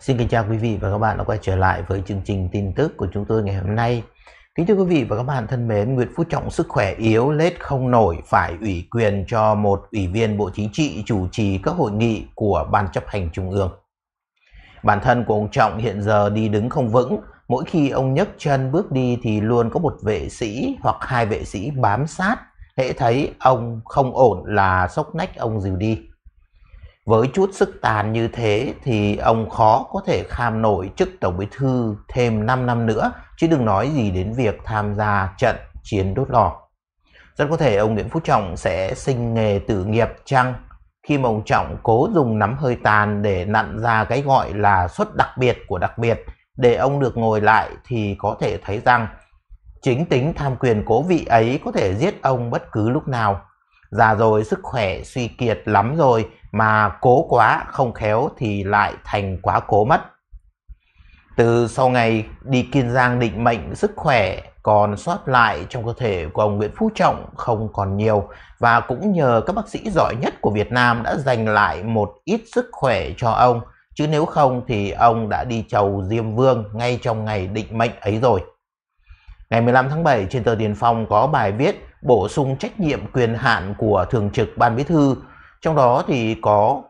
Xin kính chào quý vị và các bạn đã quay trở lại với chương trình tin tức của chúng tôi ngày hôm nay. Kính thưa quý vị và các bạn thân mến, Nguyễn Phú Trọng sức khỏe yếu, lết không nổi, phải ủy quyền cho một ủy viên Bộ Chính trị chủ trì các hội nghị của Ban chấp hành Trung ương. Bản thân của ông Trọng hiện giờ đi đứng không vững, mỗi khi ông nhấc chân bước đi thì luôn có một vệ sĩ hoặc hai vệ sĩ bám sát, hễ thấy ông không ổn là sốc nách ông dìu đi với chút sức tàn như thế thì ông khó có thể kham nổi chức tổng bí thư thêm 5 năm nữa chứ đừng nói gì đến việc tham gia trận chiến đốt lò. Rất có thể ông Nguyễn Phú Trọng sẽ sinh nghề tử nghiệp chăng khi mà ông Trọng cố dùng nắm hơi tàn để nặn ra cái gọi là suất đặc biệt của đặc biệt để ông được ngồi lại thì có thể thấy rằng chính tính tham quyền cố vị ấy có thể giết ông bất cứ lúc nào già rồi sức khỏe suy kiệt lắm rồi mà cố quá không khéo thì lại thành quá cố mất. Từ sau ngày đi Kiên Giang định mệnh sức khỏe còn sót lại trong cơ thể của ông Nguyễn Phú Trọng không còn nhiều và cũng nhờ các bác sĩ giỏi nhất của Việt Nam đã dành lại một ít sức khỏe cho ông chứ nếu không thì ông đã đi chầu Diêm Vương ngay trong ngày định mệnh ấy rồi. Ngày 15 tháng 7 trên tờ Tiền Phong có bài viết bổ sung trách nhiệm quyền hạn của thường trực ban bí thư trong đó thì có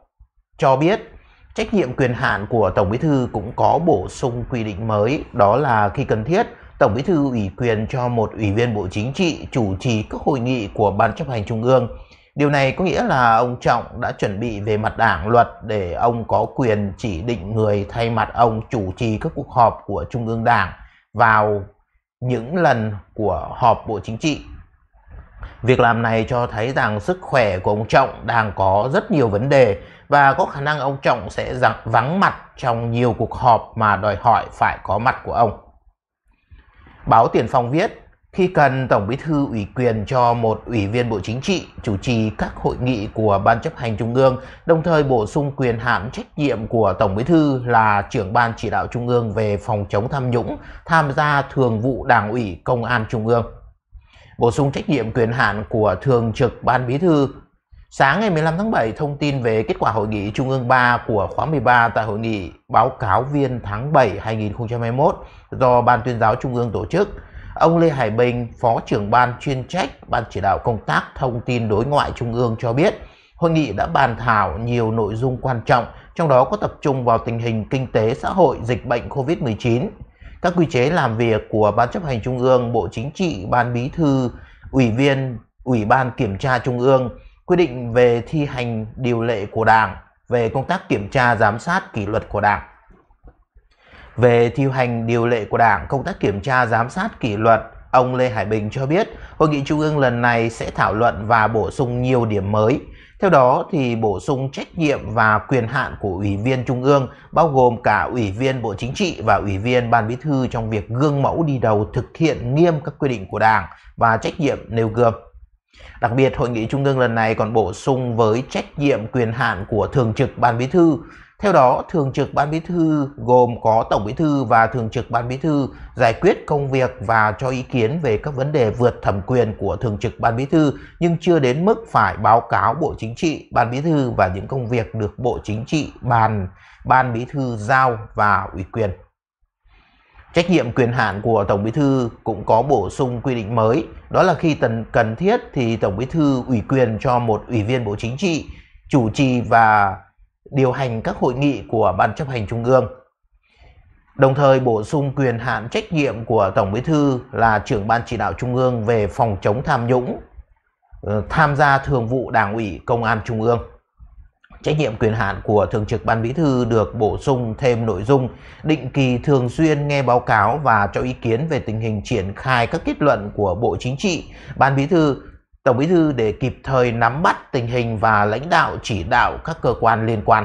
cho biết trách nhiệm quyền hạn của tổng bí thư cũng có bổ sung quy định mới đó là khi cần thiết tổng bí thư ủy quyền cho một ủy viên bộ chính trị chủ trì các hội nghị của ban chấp hành trung ương điều này có nghĩa là ông trọng đã chuẩn bị về mặt đảng luật để ông có quyền chỉ định người thay mặt ông chủ trì các cuộc họp của trung ương đảng vào những lần của họp bộ chính trị Việc làm này cho thấy rằng sức khỏe của ông Trọng đang có rất nhiều vấn đề và có khả năng ông Trọng sẽ vắng mặt trong nhiều cuộc họp mà đòi hỏi phải có mặt của ông. Báo Tiền Phong viết, khi cần Tổng Bí thư ủy quyền cho một ủy viên Bộ Chính trị chủ trì các hội nghị của Ban chấp hành Trung ương, đồng thời bổ sung quyền hạn trách nhiệm của Tổng Bí thư là trưởng Ban chỉ đạo Trung ương về phòng chống tham nhũng, tham gia thường vụ Đảng ủy Công an Trung ương bổ sung trách nhiệm quyền hạn của Thường trực Ban Bí thư. Sáng ngày 15 tháng 7, thông tin về kết quả hội nghị Trung ương 3 của khóa 13 tại hội nghị báo cáo viên tháng 7 2021 do Ban tuyên giáo Trung ương tổ chức. Ông Lê Hải Bình, Phó trưởng Ban chuyên trách Ban chỉ đạo công tác thông tin đối ngoại Trung ương cho biết, hội nghị đã bàn thảo nhiều nội dung quan trọng, trong đó có tập trung vào tình hình kinh tế xã hội, dịch bệnh COVID-19, các quy chế làm việc của Ban chấp hành Trung ương, Bộ Chính trị, Ban Bí thư, Ủy viên Ủy ban Kiểm tra Trung ương, quy định về thi hành điều lệ của Đảng, về công tác kiểm tra giám sát kỷ luật của Đảng. Về thi hành điều lệ của Đảng, công tác kiểm tra giám sát kỷ luật, ông Lê Hải Bình cho biết, hội nghị Trung ương lần này sẽ thảo luận và bổ sung nhiều điểm mới theo đó thì bổ sung trách nhiệm và quyền hạn của ủy viên trung ương bao gồm cả ủy viên Bộ Chính trị và ủy viên Ban Bí thư trong việc gương mẫu đi đầu thực hiện nghiêm các quy định của Đảng và trách nhiệm nêu gương. Đặc biệt, hội nghị trung ương lần này còn bổ sung với trách nhiệm quyền hạn của thường trực Ban Bí thư theo đó, Thường trực Ban Bí thư gồm có Tổng Bí thư và Thường trực Ban Bí thư giải quyết công việc và cho ý kiến về các vấn đề vượt thẩm quyền của Thường trực Ban Bí thư nhưng chưa đến mức phải báo cáo Bộ Chính trị, Ban Bí thư và những công việc được Bộ Chính trị bàn Ban Bí thư giao và ủy quyền. Trách nhiệm quyền hạn của Tổng Bí thư cũng có bổ sung quy định mới, đó là khi cần thiết thì Tổng Bí thư ủy quyền cho một ủy viên Bộ Chính trị chủ trì và điều hành các hội nghị của Ban chấp hành Trung ương. Đồng thời bổ sung quyền hạn trách nhiệm của Tổng Bí thư là trưởng Ban chỉ đạo Trung ương về phòng chống tham nhũng, ờ, tham gia thường vụ Đảng ủy Công an Trung ương. Trách nhiệm quyền hạn của Thường trực Ban Bí thư được bổ sung thêm nội dung định kỳ thường xuyên nghe báo cáo và cho ý kiến về tình hình triển khai các kết luận của Bộ Chính trị, Ban Bí thư Tổng Bí thư để kịp thời nắm bắt tình hình và lãnh đạo chỉ đạo các cơ quan liên quan.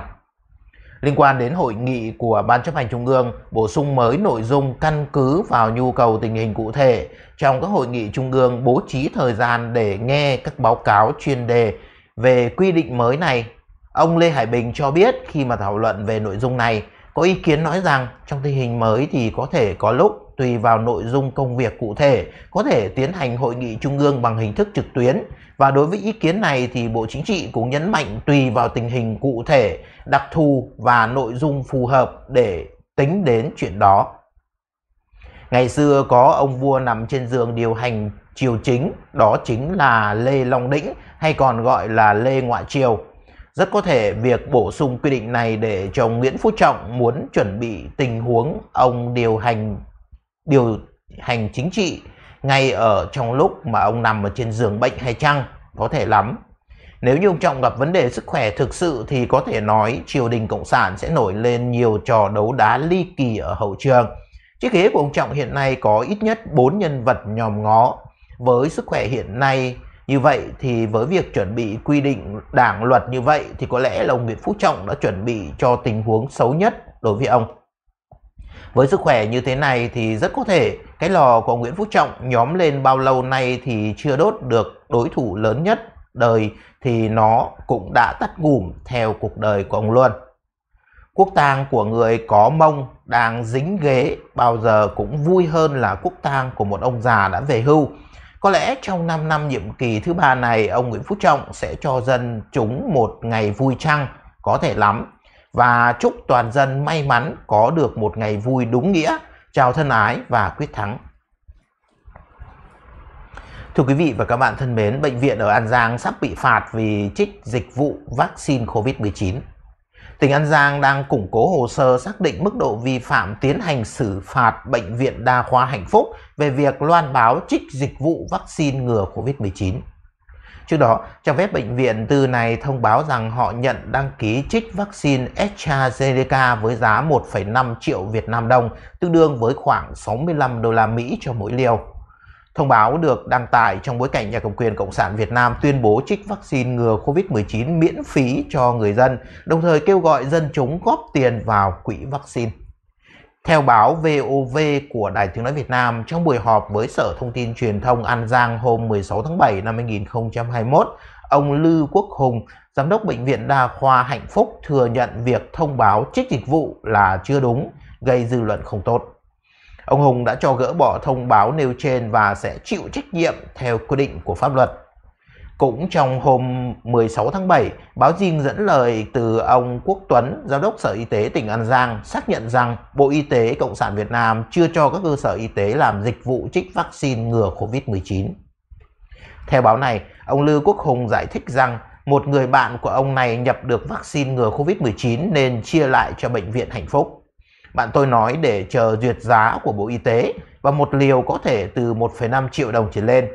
Liên quan đến hội nghị của Ban chấp hành Trung ương bổ sung mới nội dung căn cứ vào nhu cầu tình hình cụ thể trong các hội nghị Trung ương bố trí thời gian để nghe các báo cáo chuyên đề về quy định mới này. Ông Lê Hải Bình cho biết khi mà thảo luận về nội dung này, có ý kiến nói rằng trong tình hình mới thì có thể có lúc tùy vào nội dung công việc cụ thể có thể tiến hành hội nghị trung ương bằng hình thức trực tuyến và đối với ý kiến này thì Bộ Chính trị cũng nhấn mạnh tùy vào tình hình cụ thể, đặc thù và nội dung phù hợp để tính đến chuyện đó. Ngày xưa có ông vua nằm trên giường điều hành triều chính, đó chính là Lê Long Đĩnh hay còn gọi là Lê Ngoại Triều rất có thể việc bổ sung quy định này để cho Nguyễn Phú Trọng muốn chuẩn bị tình huống ông điều hành điều hành chính trị ngay ở trong lúc mà ông nằm ở trên giường bệnh hay chăng, có thể lắm. Nếu như ông Trọng gặp vấn đề sức khỏe thực sự thì có thể nói triều đình Cộng sản sẽ nổi lên nhiều trò đấu đá ly kỳ ở hậu trường. Chiếc ghế của ông Trọng hiện nay có ít nhất 4 nhân vật nhòm ngó. Với sức khỏe hiện nay như vậy thì với việc chuẩn bị quy định đảng luật như vậy thì có lẽ là ông Nguyễn Phú Trọng đã chuẩn bị cho tình huống xấu nhất đối với ông. Với sức khỏe như thế này thì rất có thể cái lò của Nguyễn Phú Trọng nhóm lên bao lâu nay thì chưa đốt được đối thủ lớn nhất đời thì nó cũng đã tắt ngủm theo cuộc đời của ông luôn. Quốc tang của người có mông đang dính ghế bao giờ cũng vui hơn là quốc tang của một ông già đã về hưu có lẽ trong 5 năm nhiệm kỳ thứ ba này, ông Nguyễn Phú Trọng sẽ cho dân chúng một ngày vui trăng có thể lắm. Và chúc toàn dân may mắn có được một ngày vui đúng nghĩa. Chào thân ái và quyết thắng. Thưa quý vị và các bạn thân mến, bệnh viện ở An Giang sắp bị phạt vì trích dịch vụ vaccine COVID-19 tỉnh An Giang đang củng cố hồ sơ xác định mức độ vi phạm tiến hành xử phạt Bệnh viện Đa khoa Hạnh Phúc về việc loan báo trích dịch vụ vaccine ngừa COVID-19. Trước đó, trang web bệnh viện từ này thông báo rằng họ nhận đăng ký trích vaccine AstraZeneca với giá 1,5 triệu Việt Nam đồng, tương đương với khoảng 65 đô la Mỹ cho mỗi liều. Thông báo được đăng tải trong bối cảnh nhà cầm quyền Cộng sản Việt Nam tuyên bố trích vaccine ngừa COVID-19 miễn phí cho người dân, đồng thời kêu gọi dân chúng góp tiền vào quỹ vaccine. Theo báo VOV của Đài Tiếng Nói Việt Nam, trong buổi họp với Sở Thông tin Truyền thông An Giang hôm 16 tháng 7 năm 2021, ông Lư Quốc Hùng, Giám đốc Bệnh viện Đa khoa Hạnh Phúc thừa nhận việc thông báo trích dịch vụ là chưa đúng, gây dư luận không tốt. Ông Hùng đã cho gỡ bỏ thông báo nêu trên và sẽ chịu trách nhiệm theo quy định của pháp luật. Cũng trong hôm 16 tháng 7, báo Dinh dẫn lời từ ông Quốc Tuấn, Giám đốc Sở Y tế tỉnh An Giang, xác nhận rằng Bộ Y tế Cộng sản Việt Nam chưa cho các cơ sở y tế làm dịch vụ trích vaccine ngừa COVID-19. Theo báo này, ông Lưu Quốc Hùng giải thích rằng một người bạn của ông này nhập được vaccine ngừa COVID-19 nên chia lại cho Bệnh viện Hạnh Phúc. Bạn tôi nói để chờ duyệt giá của Bộ Y tế và một liều có thể từ 1,5 triệu đồng trở lên.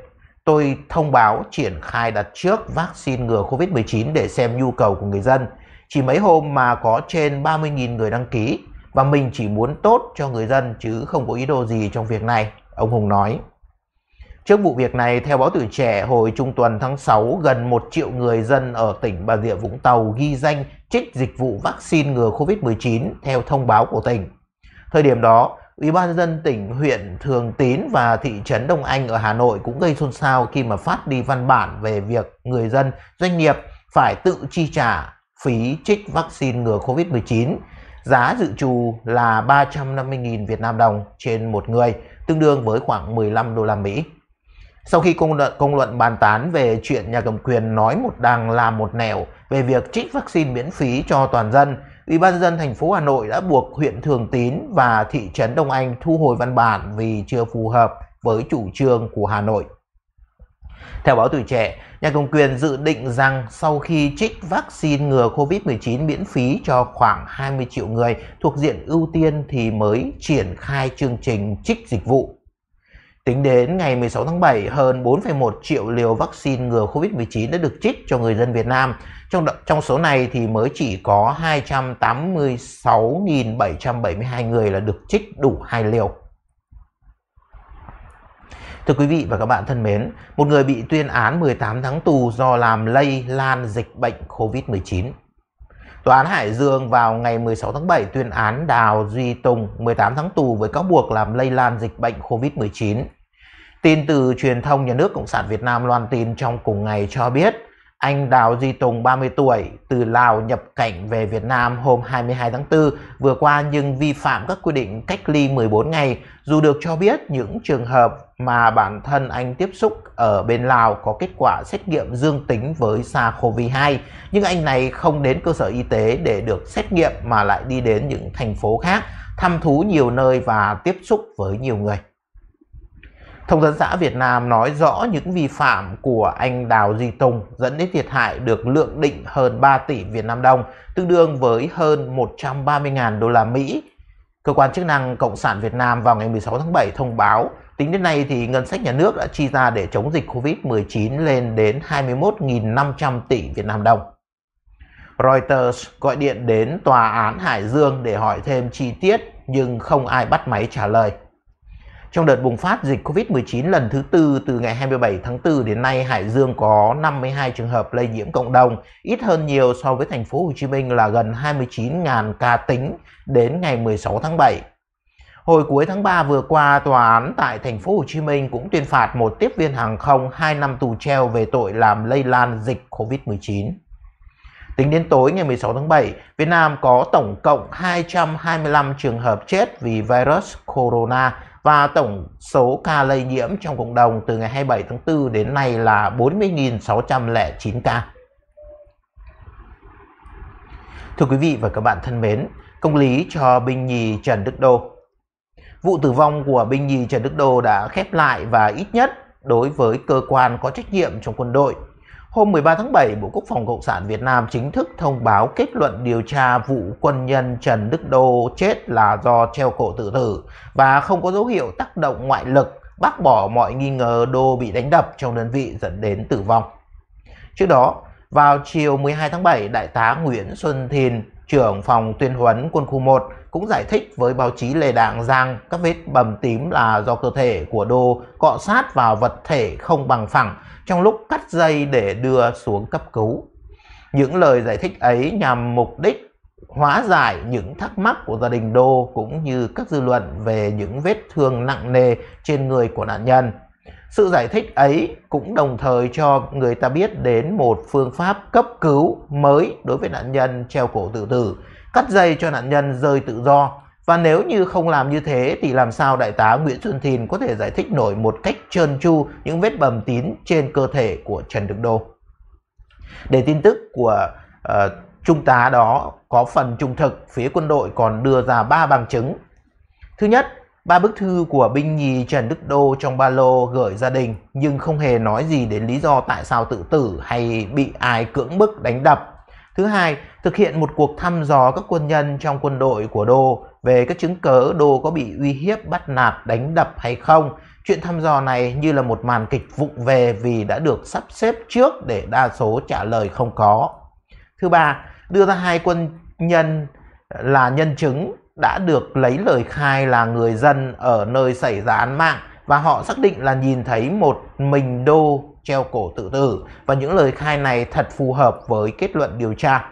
Tôi thông báo triển khai đặt trước vaccine ngừa COVID-19 để xem nhu cầu của người dân. Chỉ mấy hôm mà có trên 30.000 người đăng ký và mình chỉ muốn tốt cho người dân chứ không có ý đồ gì trong việc này, ông Hùng nói. Trước vụ việc này, theo báo tuổi trẻ, hồi trung tuần tháng 6, gần 1 triệu người dân ở tỉnh Bà Rịa Vũng Tàu ghi danh trích dịch vụ vaccine ngừa COVID-19 theo thông báo của tỉnh. Thời điểm đó, Ủy ban dân tỉnh huyện Thường Tín và thị trấn Đông Anh ở Hà Nội cũng gây xôn xao khi mà phát đi văn bản về việc người dân, doanh nghiệp phải tự chi trả phí trích vaccine ngừa COVID-19. Giá dự trù là 350.000 Việt Nam đồng trên một người, tương đương với khoảng 15 đô la Mỹ. Sau khi công luận, công luận bàn tán về chuyện nhà cầm quyền nói một đằng làm một nẻo về việc trích vaccine miễn phí cho toàn dân, Ủy ban dân thành phố Hà Nội đã buộc huyện Thường Tín và thị trấn Đông Anh thu hồi văn bản vì chưa phù hợp với chủ trương của Hà Nội. Theo báo Tuổi Trẻ, nhà cầm quyền dự định rằng sau khi trích vaccine ngừa COVID-19 miễn phí cho khoảng 20 triệu người thuộc diện ưu tiên thì mới triển khai chương trình trích dịch vụ. Tính đến ngày 16 tháng 7, hơn 4,1 triệu liều vaccine ngừa COVID-19 đã được trích cho người dân Việt Nam. Trong trong số này thì mới chỉ có 286.772 người là được trích đủ hai liều. Thưa quý vị và các bạn thân mến, một người bị tuyên án 18 tháng tù do làm lây lan dịch bệnh COVID-19. Tòa án Hải Dương vào ngày 16 tháng 7 tuyên án Đào Duy Tùng 18 tháng tù với cáo buộc làm lây lan dịch bệnh COVID-19. Tin từ truyền thông nhà nước Cộng sản Việt Nam loan tin trong cùng ngày cho biết, anh Đào Duy Tùng 30 tuổi từ Lào nhập cảnh về Việt Nam hôm 22 tháng 4 vừa qua nhưng vi phạm các quy định cách ly 14 ngày dù được cho biết những trường hợp mà bản thân anh tiếp xúc ở bên Lào có kết quả xét nghiệm dương tính với SARS-CoV-2 nhưng anh này không đến cơ sở y tế để được xét nghiệm mà lại đi đến những thành phố khác thăm thú nhiều nơi và tiếp xúc với nhiều người. Thông tấn xã Việt Nam nói rõ những vi phạm của anh Đào Duy Tùng dẫn đến thiệt hại được lượng định hơn 3 tỷ Việt Nam đồng, tương đương với hơn 130.000 đô la Mỹ. Cơ quan chức năng Cộng sản Việt Nam vào ngày 16 tháng 7 thông báo Tính đến nay thì ngân sách nhà nước đã chi ra để chống dịch Covid-19 lên đến 21.500 tỷ Việt Nam đồng. Reuters gọi điện đến tòa án Hải Dương để hỏi thêm chi tiết nhưng không ai bắt máy trả lời. Trong đợt bùng phát dịch COVID-19 lần thứ tư từ ngày 27 tháng 4 đến nay, Hải Dương có 52 trường hợp lây nhiễm cộng đồng, ít hơn nhiều so với thành phố Hồ Chí Minh là gần 29.000 ca tính đến ngày 16 tháng 7. Hồi cuối tháng 3 vừa qua, tòa án tại thành phố Hồ Chí Minh cũng tuyên phạt một tiếp viên hàng không 2 năm tù treo về tội làm lây lan dịch COVID-19. Tính đến tối ngày 16 tháng 7, Việt Nam có tổng cộng 225 trường hợp chết vì virus corona và tổng số ca lây nhiễm trong cộng đồng từ ngày 27 tháng 4 đến nay là 40.609 ca. Thưa quý vị và các bạn thân mến, công lý cho binh nhì Trần Đức Đô. Vụ tử vong của binh nhì Trần Đức Đô đã khép lại và ít nhất đối với cơ quan có trách nhiệm trong quân đội Hôm 13 tháng 7, Bộ Quốc phòng Cộng sản Việt Nam chính thức thông báo kết luận điều tra vụ quân nhân Trần Đức Đô chết là do treo cổ tự tử và không có dấu hiệu tác động ngoại lực, bác bỏ mọi nghi ngờ Đô bị đánh đập trong đơn vị dẫn đến tử vong. Trước đó, vào chiều 12 tháng 7, Đại tá Nguyễn Xuân Thìn, trưởng phòng tuyên huấn quân khu 1 cũng giải thích với báo chí lề Đảng rằng các vết bầm tím là do cơ thể của Đô cọ sát vào vật thể không bằng phẳng trong lúc cắt dây để đưa xuống cấp cứu. Những lời giải thích ấy nhằm mục đích hóa giải những thắc mắc của gia đình Đô cũng như các dư luận về những vết thương nặng nề trên người của nạn nhân. Sự giải thích ấy cũng đồng thời cho người ta biết đến một phương pháp cấp cứu mới đối với nạn nhân treo cổ tự tử cắt dây cho nạn nhân rơi tự do và nếu như không làm như thế thì làm sao đại tá Nguyễn Xuân Thìn có thể giải thích nổi một cách trơn tru những vết bầm tím trên cơ thể của Trần Đức Đô. Để tin tức của uh, trung tá đó có phần trung thực, phía quân đội còn đưa ra ba bằng chứng. Thứ nhất, ba bức thư của binh nhì Trần Đức Đô trong ba lô gửi gia đình nhưng không hề nói gì đến lý do tại sao tự tử hay bị ai cưỡng bức đánh đập Thứ hai, thực hiện một cuộc thăm dò các quân nhân trong quân đội của Đô về các chứng cớ Đô có bị uy hiếp, bắt nạt, đánh đập hay không. Chuyện thăm dò này như là một màn kịch vụng về vì đã được sắp xếp trước để đa số trả lời không có. Thứ ba, đưa ra hai quân nhân là nhân chứng đã được lấy lời khai là người dân ở nơi xảy ra án mạng và họ xác định là nhìn thấy một mình Đô treo cổ tự tử và những lời khai này thật phù hợp với kết luận điều tra.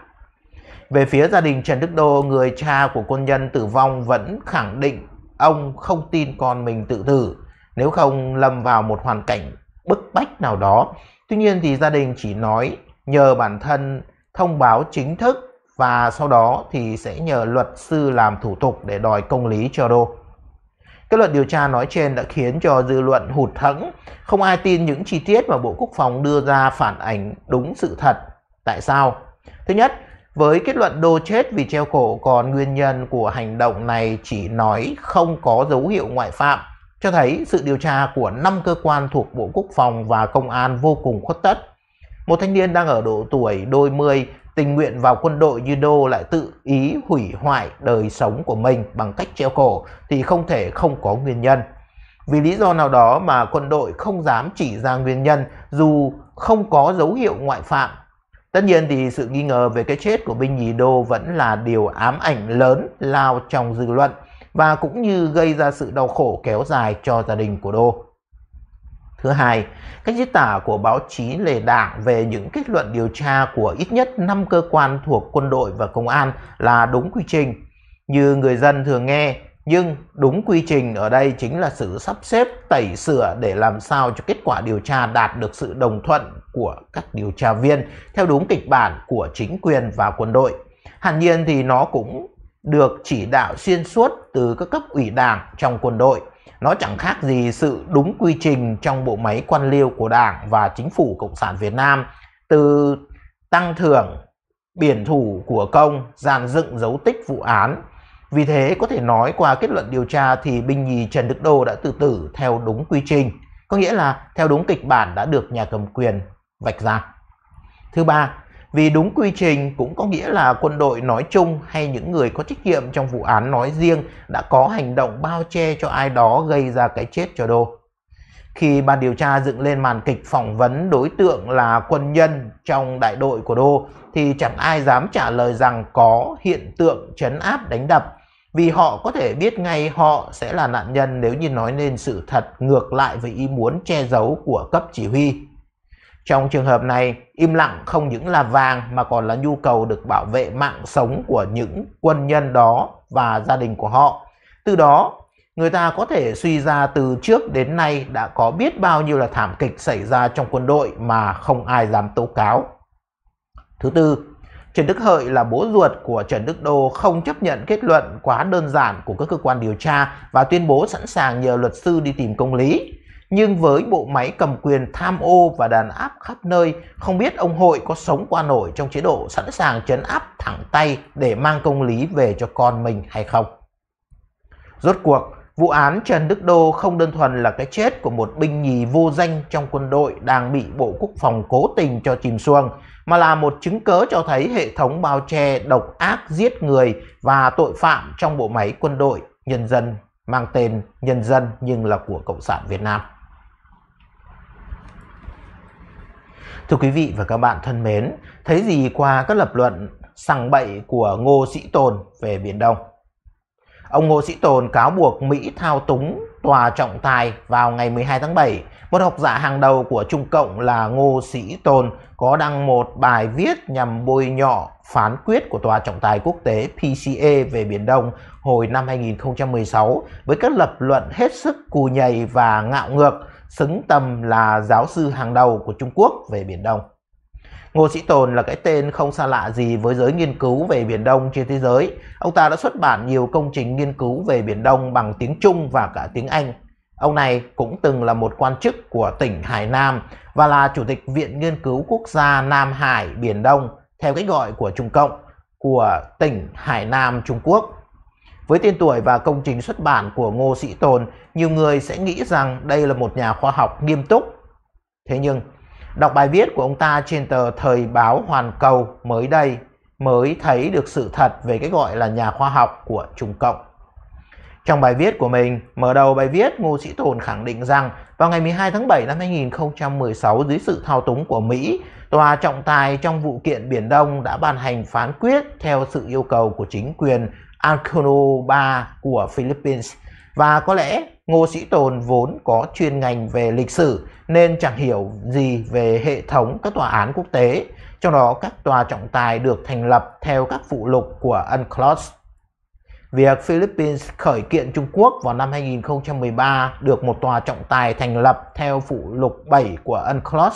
Về phía gia đình Trần Đức Đô, người cha của quân nhân tử vong vẫn khẳng định ông không tin con mình tự tử nếu không lâm vào một hoàn cảnh bức bách nào đó. Tuy nhiên thì gia đình chỉ nói nhờ bản thân thông báo chính thức và sau đó thì sẽ nhờ luật sư làm thủ tục để đòi công lý cho Đô. Kết luận điều tra nói trên đã khiến cho dư luận hụt thẫn, không ai tin những chi tiết mà Bộ Quốc phòng đưa ra phản ánh đúng sự thật. Tại sao? Thứ nhất, với kết luận đô chết vì treo cổ còn nguyên nhân của hành động này chỉ nói không có dấu hiệu ngoại phạm, cho thấy sự điều tra của 5 cơ quan thuộc Bộ Quốc phòng và Công an vô cùng khuất tất. Một thanh niên đang ở độ tuổi đôi mươi tình nguyện vào quân đội judo lại tự ý hủy hoại đời sống của mình bằng cách treo cổ thì không thể không có nguyên nhân. Vì lý do nào đó mà quân đội không dám chỉ ra nguyên nhân dù không có dấu hiệu ngoại phạm. Tất nhiên thì sự nghi ngờ về cái chết của binh nhì đô vẫn là điều ám ảnh lớn lao trong dư luận và cũng như gây ra sự đau khổ kéo dài cho gia đình của đô. Thứ hai, cách diễn tả của báo chí lề đảng về những kết luận điều tra của ít nhất 5 cơ quan thuộc quân đội và công an là đúng quy trình, như người dân thường nghe. Nhưng đúng quy trình ở đây chính là sự sắp xếp tẩy sửa để làm sao cho kết quả điều tra đạt được sự đồng thuận của các điều tra viên theo đúng kịch bản của chính quyền và quân đội. Hẳn nhiên thì nó cũng được chỉ đạo xuyên suốt từ các cấp ủy đảng trong quân đội nó chẳng khác gì sự đúng quy trình trong bộ máy quan liêu của Đảng và Chính phủ Cộng sản Việt Nam từ tăng thưởng, biển thủ của công, dàn dựng dấu tích vụ án. Vì thế có thể nói qua kết luận điều tra thì binh nhì Trần Đức Đô đã tự tử theo đúng quy trình, có nghĩa là theo đúng kịch bản đã được nhà cầm quyền vạch ra. Thứ ba, vì đúng quy trình cũng có nghĩa là quân đội nói chung hay những người có trách nhiệm trong vụ án nói riêng đã có hành động bao che cho ai đó gây ra cái chết cho Đô. Khi ban điều tra dựng lên màn kịch phỏng vấn đối tượng là quân nhân trong đại đội của Đô thì chẳng ai dám trả lời rằng có hiện tượng chấn áp đánh đập vì họ có thể biết ngay họ sẽ là nạn nhân nếu như nói lên sự thật ngược lại với ý muốn che giấu của cấp chỉ huy. Trong trường hợp này, im lặng không những là vàng mà còn là nhu cầu được bảo vệ mạng sống của những quân nhân đó và gia đình của họ. Từ đó, người ta có thể suy ra từ trước đến nay đã có biết bao nhiêu là thảm kịch xảy ra trong quân đội mà không ai dám tố cáo. Thứ tư, Trần Đức Hợi là bố ruột của Trần Đức Đô không chấp nhận kết luận quá đơn giản của các cơ quan điều tra và tuyên bố sẵn sàng nhờ luật sư đi tìm công lý nhưng với bộ máy cầm quyền tham ô và đàn áp khắp nơi, không biết ông Hội có sống qua nổi trong chế độ sẵn sàng chấn áp thẳng tay để mang công lý về cho con mình hay không. Rốt cuộc, vụ án Trần Đức Đô không đơn thuần là cái chết của một binh nhì vô danh trong quân đội đang bị Bộ Quốc phòng cố tình cho chìm xuông, mà là một chứng cớ cho thấy hệ thống bao che độc ác giết người và tội phạm trong bộ máy quân đội, nhân dân mang tên nhân dân nhưng là của Cộng sản Việt Nam. Thưa quý vị và các bạn thân mến, thấy gì qua các lập luận sằng bậy của Ngô Sĩ Tồn về Biển Đông? Ông Ngô Sĩ Tồn cáo buộc Mỹ thao túng tòa trọng tài vào ngày 12 tháng 7. Một học giả hàng đầu của Trung Cộng là Ngô Sĩ Tồn có đăng một bài viết nhằm bôi nhọ phán quyết của Tòa trọng tài quốc tế PCA về Biển Đông hồi năm 2016 với các lập luận hết sức cù nhầy và ngạo ngược xứng tầm là giáo sư hàng đầu của Trung Quốc về Biển Đông. Ngô Sĩ Tồn là cái tên không xa lạ gì với giới nghiên cứu về Biển Đông trên thế giới. Ông ta đã xuất bản nhiều công trình nghiên cứu về Biển Đông bằng tiếng Trung và cả tiếng Anh. Ông này cũng từng là một quan chức của tỉnh Hải Nam và là Chủ tịch Viện Nghiên cứu Quốc gia Nam Hải Biển Đông theo cách gọi của Trung Cộng của tỉnh Hải Nam Trung Quốc với tên tuổi và công trình xuất bản của Ngô Sĩ Tồn, nhiều người sẽ nghĩ rằng đây là một nhà khoa học nghiêm túc. Thế nhưng, đọc bài viết của ông ta trên tờ Thời báo Hoàn Cầu mới đây mới thấy được sự thật về cái gọi là nhà khoa học của Trung Cộng. Trong bài viết của mình, mở đầu bài viết, Ngô Sĩ Tồn khẳng định rằng vào ngày 12 tháng 7 năm 2016 dưới sự thao túng của Mỹ, Tòa trọng tài trong vụ kiện Biển Đông đã ban hành phán quyết theo sự yêu cầu của chính quyền Arcono 3 của Philippines. Và có lẽ Ngô Sĩ Tồn vốn có chuyên ngành về lịch sử nên chẳng hiểu gì về hệ thống các tòa án quốc tế, trong đó các tòa trọng tài được thành lập theo các phụ lục của UNCLOS. Việc Philippines khởi kiện Trung Quốc vào năm 2013 được một tòa trọng tài thành lập theo phụ lục 7 của UNCLOS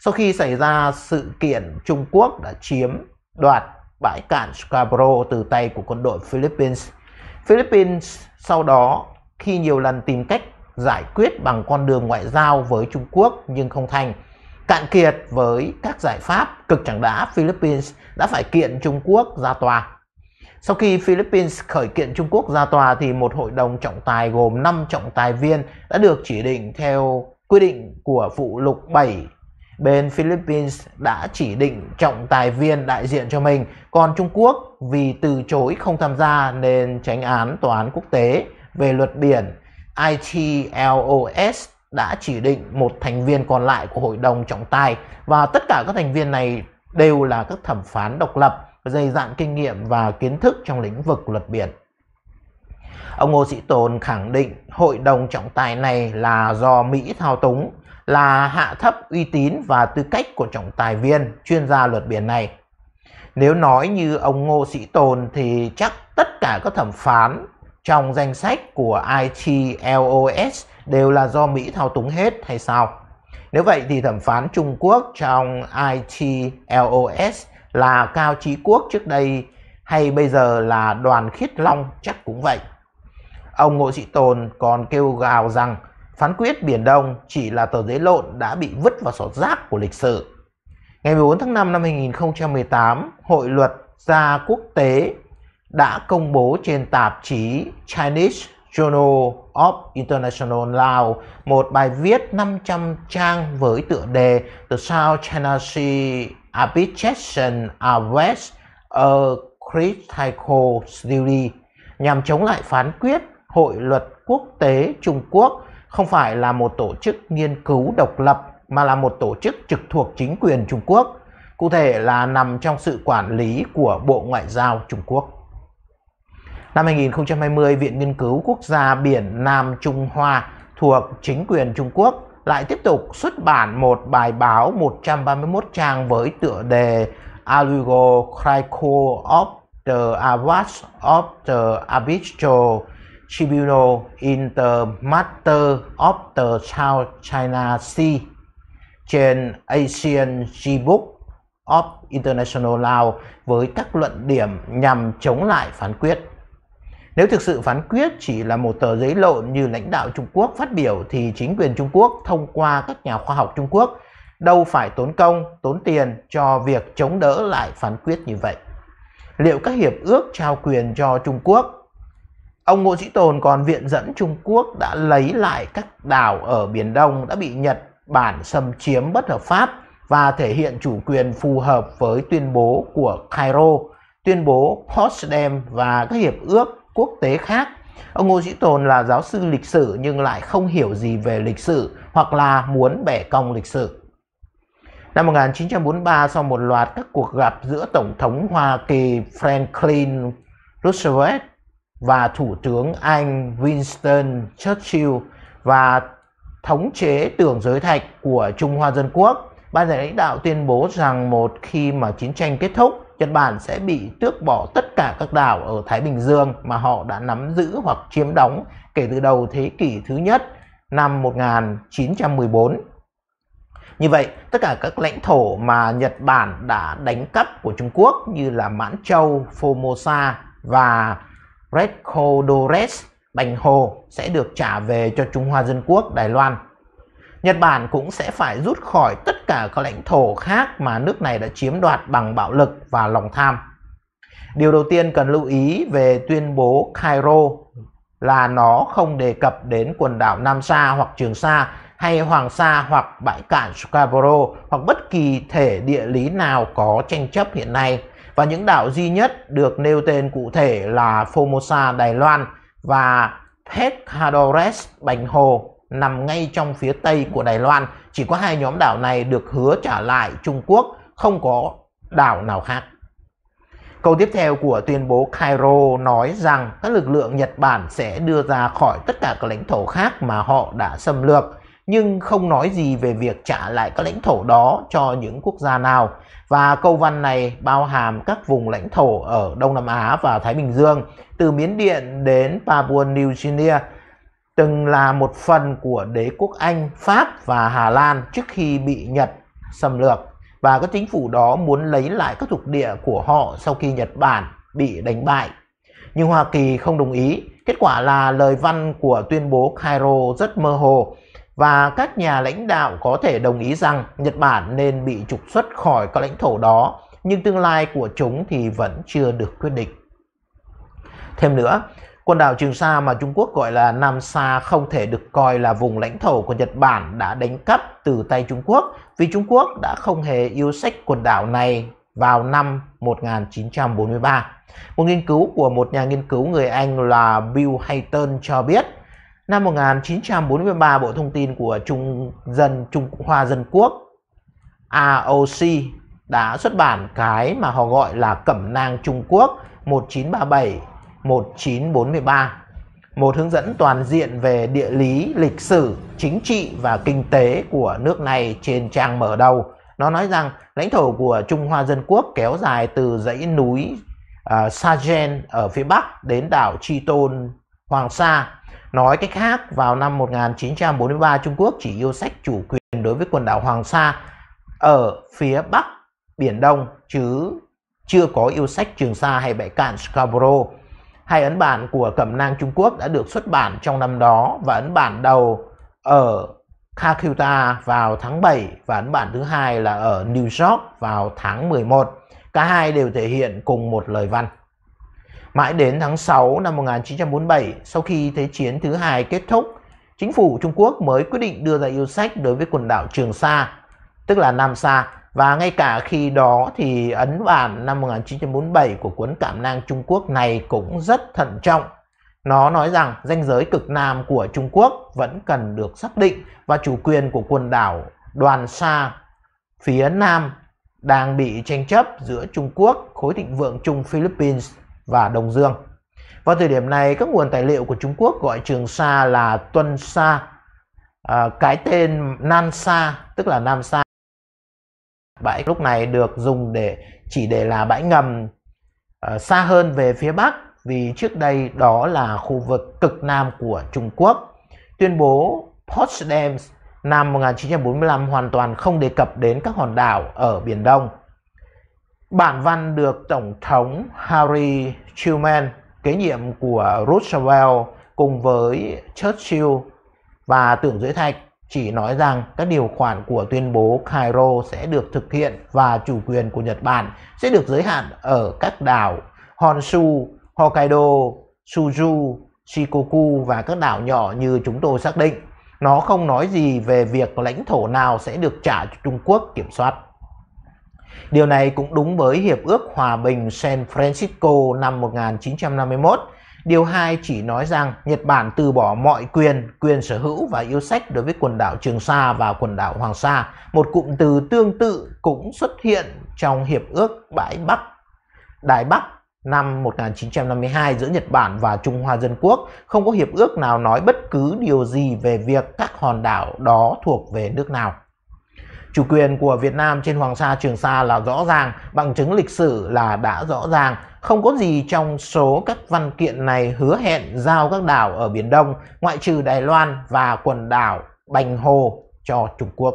sau khi xảy ra sự kiện Trung Quốc đã chiếm đoạt bãi cạn Scarborough từ tay của quân đội Philippines. Philippines sau đó khi nhiều lần tìm cách giải quyết bằng con đường ngoại giao với Trung Quốc nhưng không thành. Cạn kiệt với các giải pháp cực chẳng đã, Philippines đã phải kiện Trung Quốc ra tòa. Sau khi Philippines khởi kiện Trung Quốc ra tòa thì một hội đồng trọng tài gồm 5 trọng tài viên đã được chỉ định theo quy định của phụ lục 7 bên Philippines đã chỉ định trọng tài viên đại diện cho mình, còn Trung Quốc vì từ chối không tham gia nên tránh án tòa án quốc tế về luật biển ITLOS đã chỉ định một thành viên còn lại của hội đồng trọng tài và tất cả các thành viên này đều là các thẩm phán độc lập, dày dạn kinh nghiệm và kiến thức trong lĩnh vực luật biển. Ông Ngô Sĩ Tồn khẳng định hội đồng trọng tài này là do Mỹ thao túng là hạ thấp uy tín và tư cách của trọng tài viên chuyên gia luật biển này. Nếu nói như ông Ngô Sĩ Tồn thì chắc tất cả các thẩm phán trong danh sách của ITLOS đều là do Mỹ thao túng hết hay sao? Nếu vậy thì thẩm phán Trung Quốc trong ITLOS là Cao Trí Quốc trước đây hay bây giờ là Đoàn Khiết Long chắc cũng vậy. Ông Ngô Sĩ Tồn còn kêu gào rằng Phán quyết Biển Đông chỉ là tờ giấy lộn đã bị vứt vào sọt rác của lịch sử. Ngày 14 tháng 5 năm 2018, Hội luật gia quốc tế đã công bố trên tạp chí Chinese Journal of International Law một bài viết 500 trang với tựa đề The South China Sea Arbitration Arrest a Critical study nhằm chống lại phán quyết Hội luật quốc tế Trung Quốc không phải là một tổ chức nghiên cứu độc lập mà là một tổ chức trực thuộc chính quyền Trung Quốc, cụ thể là nằm trong sự quản lý của Bộ Ngoại giao Trung Quốc. Năm 2020, Viện Nghiên cứu Quốc gia Biển Nam Trung Hoa thuộc chính quyền Trung Quốc lại tiếp tục xuất bản một bài báo 131 trang với tựa đề Alugo Craico of the Avast of the Abistro Tribunal Inter Master of the South China Sea trên Asian g of International Law với các luận điểm nhằm chống lại phán quyết. Nếu thực sự phán quyết chỉ là một tờ giấy lộn như lãnh đạo Trung Quốc phát biểu thì chính quyền Trung Quốc thông qua các nhà khoa học Trung Quốc đâu phải tốn công, tốn tiền cho việc chống đỡ lại phán quyết như vậy. Liệu các hiệp ước trao quyền cho Trung Quốc Ông Ngô Sĩ Tồn còn viện dẫn Trung Quốc đã lấy lại các đảo ở Biển Đông đã bị Nhật Bản xâm chiếm bất hợp pháp và thể hiện chủ quyền phù hợp với tuyên bố của Cairo, tuyên bố Potsdam và các hiệp ước quốc tế khác. Ông Ngô Sĩ Tồn là giáo sư lịch sử nhưng lại không hiểu gì về lịch sử hoặc là muốn bẻ cong lịch sử. Năm 1943, sau một loạt các cuộc gặp giữa Tổng thống Hoa Kỳ Franklin Roosevelt và Thủ tướng Anh Winston Churchill và thống chế tường giới thạch của Trung Hoa Dân Quốc. Ban lãnh đạo tuyên bố rằng một khi mà chiến tranh kết thúc, Nhật Bản sẽ bị tước bỏ tất cả các đảo ở Thái Bình Dương mà họ đã nắm giữ hoặc chiếm đóng kể từ đầu thế kỷ thứ nhất năm 1914. Như vậy, tất cả các lãnh thổ mà Nhật Bản đã đánh cắp của Trung Quốc như là Mãn Châu, Formosa và Rekodores, Bành Hồ sẽ được trả về cho Trung Hoa Dân Quốc Đài Loan. Nhật Bản cũng sẽ phải rút khỏi tất cả các lãnh thổ khác mà nước này đã chiếm đoạt bằng bạo lực và lòng tham. Điều đầu tiên cần lưu ý về tuyên bố Cairo là nó không đề cập đến quần đảo Nam Sa hoặc Trường Sa hay Hoàng Sa hoặc bãi cạn Scarborough hoặc bất kỳ thể địa lý nào có tranh chấp hiện nay và những đảo duy nhất được nêu tên cụ thể là Formosa Đài Loan và Pescadores Bành Hồ nằm ngay trong phía tây của Đài Loan. Chỉ có hai nhóm đảo này được hứa trả lại Trung Quốc, không có đảo nào khác. Câu tiếp theo của tuyên bố Cairo nói rằng các lực lượng Nhật Bản sẽ đưa ra khỏi tất cả các lãnh thổ khác mà họ đã xâm lược nhưng không nói gì về việc trả lại các lãnh thổ đó cho những quốc gia nào. Và câu văn này bao hàm các vùng lãnh thổ ở Đông Nam Á và Thái Bình Dương, từ Miến Điện đến Papua New Guinea, từng là một phần của đế quốc Anh, Pháp và Hà Lan trước khi bị Nhật xâm lược. Và các chính phủ đó muốn lấy lại các thuộc địa của họ sau khi Nhật Bản bị đánh bại. Nhưng Hoa Kỳ không đồng ý. Kết quả là lời văn của tuyên bố Cairo rất mơ hồ và các nhà lãnh đạo có thể đồng ý rằng Nhật Bản nên bị trục xuất khỏi các lãnh thổ đó, nhưng tương lai của chúng thì vẫn chưa được quyết định. Thêm nữa, quần đảo Trường Sa mà Trung Quốc gọi là Nam Sa không thể được coi là vùng lãnh thổ của Nhật Bản đã đánh cắp từ tay Trung Quốc vì Trung Quốc đã không hề yêu sách quần đảo này vào năm 1943. Một nghiên cứu của một nhà nghiên cứu người Anh là Bill Hayton cho biết Năm 1943, Bộ Thông tin của Trung dân Trung Hoa Dân Quốc AOC đã xuất bản cái mà họ gọi là Cẩm nang Trung Quốc 1937-1943, một hướng dẫn toàn diện về địa lý, lịch sử, chính trị và kinh tế của nước này trên trang mở đầu. Nó nói rằng lãnh thổ của Trung Hoa Dân Quốc kéo dài từ dãy núi uh, à, Sajen ở phía Bắc đến đảo Chi Tôn, Hoàng Sa Nói cách khác, vào năm 1943 Trung Quốc chỉ yêu sách chủ quyền đối với quần đảo Hoàng Sa ở phía Bắc Biển Đông chứ chưa có yêu sách Trường Sa hay bãi cạn Scarborough. Hai ấn bản của Cẩm nang Trung Quốc đã được xuất bản trong năm đó và ấn bản đầu ở Calcutta vào tháng 7 và ấn bản thứ hai là ở New York vào tháng 11. Cả hai đều thể hiện cùng một lời văn. Mãi đến tháng 6 năm 1947, sau khi Thế chiến thứ hai kết thúc, chính phủ Trung Quốc mới quyết định đưa ra yêu sách đối với quần đảo Trường Sa, tức là Nam Sa, và ngay cả khi đó thì ấn bản năm 1947 của cuốn Cảm năng Trung Quốc này cũng rất thận trọng. Nó nói rằng danh giới cực Nam của Trung Quốc vẫn cần được xác định và chủ quyền của quần đảo Đoàn Sa phía Nam đang bị tranh chấp giữa Trung Quốc, khối thịnh vượng chung Philippines và Đông Dương. Vào thời điểm này, các nguồn tài liệu của Trung Quốc gọi Trường Sa là Tuân Sa, à, cái tên Nam Sa, tức là Nam Sa. Bãi lúc này được dùng để chỉ để là bãi ngầm à, xa hơn về phía Bắc vì trước đây đó là khu vực cực nam của Trung Quốc. Tuyên bố Potsdam năm 1945 hoàn toàn không đề cập đến các hòn đảo ở Biển Đông. Bản văn được Tổng thống Harry Truman, kế nhiệm của Roosevelt cùng với Churchill và Tưởng Giới Thạch chỉ nói rằng các điều khoản của tuyên bố Cairo sẽ được thực hiện và chủ quyền của Nhật Bản sẽ được giới hạn ở các đảo Honshu, Hokkaido, Suju, Shikoku và các đảo nhỏ như chúng tôi xác định. Nó không nói gì về việc lãnh thổ nào sẽ được trả cho Trung Quốc kiểm soát. Điều này cũng đúng với Hiệp ước Hòa bình San Francisco năm 1951. Điều 2 chỉ nói rằng Nhật Bản từ bỏ mọi quyền, quyền sở hữu và yêu sách đối với quần đảo Trường Sa và quần đảo Hoàng Sa. Một cụm từ tương tự cũng xuất hiện trong Hiệp ước Bãi Bắc, Đài Bắc năm 1952 giữa Nhật Bản và Trung Hoa Dân Quốc. Không có hiệp ước nào nói bất cứ điều gì về việc các hòn đảo đó thuộc về nước nào chủ quyền của Việt Nam trên Hoàng Sa Trường Sa là rõ ràng, bằng chứng lịch sử là đã rõ ràng. Không có gì trong số các văn kiện này hứa hẹn giao các đảo ở Biển Đông, ngoại trừ Đài Loan và quần đảo Bành Hồ cho Trung Quốc.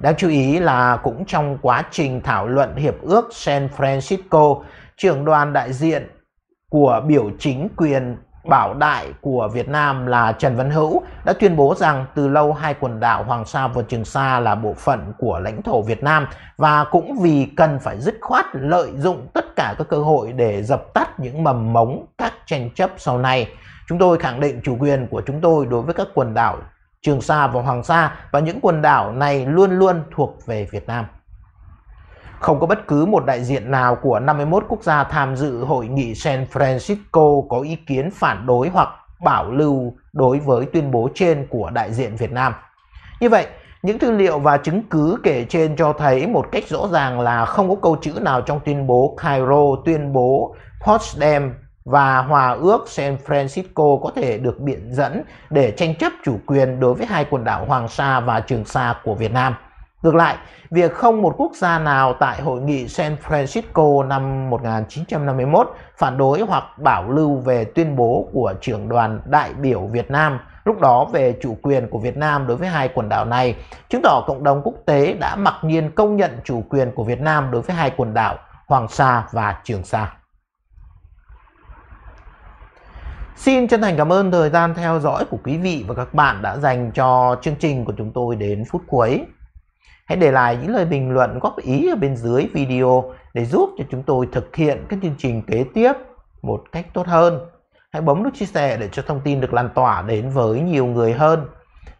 Đáng chú ý là cũng trong quá trình thảo luận Hiệp ước San Francisco, trưởng đoàn đại diện của biểu chính quyền Bảo đại của Việt Nam là Trần Văn Hữu đã tuyên bố rằng từ lâu hai quần đảo Hoàng Sa và Trường Sa là bộ phận của lãnh thổ Việt Nam và cũng vì cần phải dứt khoát lợi dụng tất cả các cơ hội để dập tắt những mầm mống các tranh chấp sau này. Chúng tôi khẳng định chủ quyền của chúng tôi đối với các quần đảo Trường Sa và Hoàng Sa và những quần đảo này luôn luôn thuộc về Việt Nam. Không có bất cứ một đại diện nào của 51 quốc gia tham dự hội nghị San Francisco có ý kiến phản đối hoặc bảo lưu đối với tuyên bố trên của đại diện Việt Nam. Như vậy, những tư liệu và chứng cứ kể trên cho thấy một cách rõ ràng là không có câu chữ nào trong tuyên bố Cairo, tuyên bố Potsdam và Hòa ước San Francisco có thể được biện dẫn để tranh chấp chủ quyền đối với hai quần đảo Hoàng Sa và Trường Sa của Việt Nam. Ngược lại, việc không một quốc gia nào tại hội nghị San Francisco năm 1951 phản đối hoặc bảo lưu về tuyên bố của trưởng đoàn đại biểu Việt Nam lúc đó về chủ quyền của Việt Nam đối với hai quần đảo này, chứng tỏ cộng đồng quốc tế đã mặc nhiên công nhận chủ quyền của Việt Nam đối với hai quần đảo Hoàng Sa và Trường Sa. Xin chân thành cảm ơn thời gian theo dõi của quý vị và các bạn đã dành cho chương trình của chúng tôi đến phút cuối. Hãy để lại những lời bình luận góp ý ở bên dưới video để giúp cho chúng tôi thực hiện các chương trình kế tiếp một cách tốt hơn. Hãy bấm nút chia sẻ để cho thông tin được lan tỏa đến với nhiều người hơn.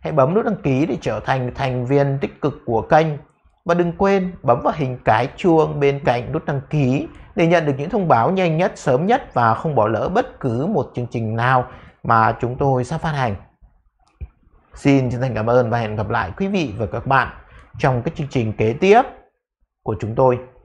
Hãy bấm nút đăng ký để trở thành thành viên tích cực của kênh. Và đừng quên bấm vào hình cái chuông bên cạnh nút đăng ký để nhận được những thông báo nhanh nhất, sớm nhất và không bỏ lỡ bất cứ một chương trình nào mà chúng tôi sắp phát hành. Xin chân thành cảm ơn và hẹn gặp lại quý vị và các bạn trong cái chương trình kế tiếp của chúng tôi